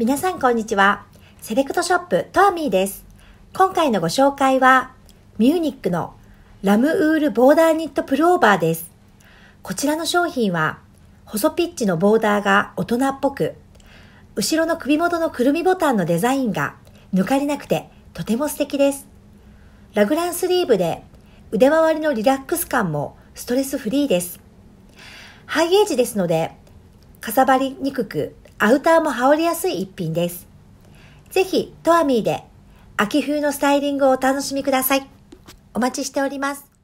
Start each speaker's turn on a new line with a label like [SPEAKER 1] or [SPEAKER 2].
[SPEAKER 1] 皆さんこんにちは。セレクトショップトアミーです。今回のご紹介は、ミューニックのラムウールボーダーニットプルオーバーです。こちらの商品は、細ピッチのボーダーが大人っぽく、後ろの首元のくるみボタンのデザインが抜かれなくてとても素敵です。ラグランスリーブで腕周りのリラックス感もストレスフリーです。ハイエージですので、かさばりにくく、アウターも羽織りやすい一品です。ぜひ、トアミーで秋冬のスタイリングをお楽しみください。お待ちしております。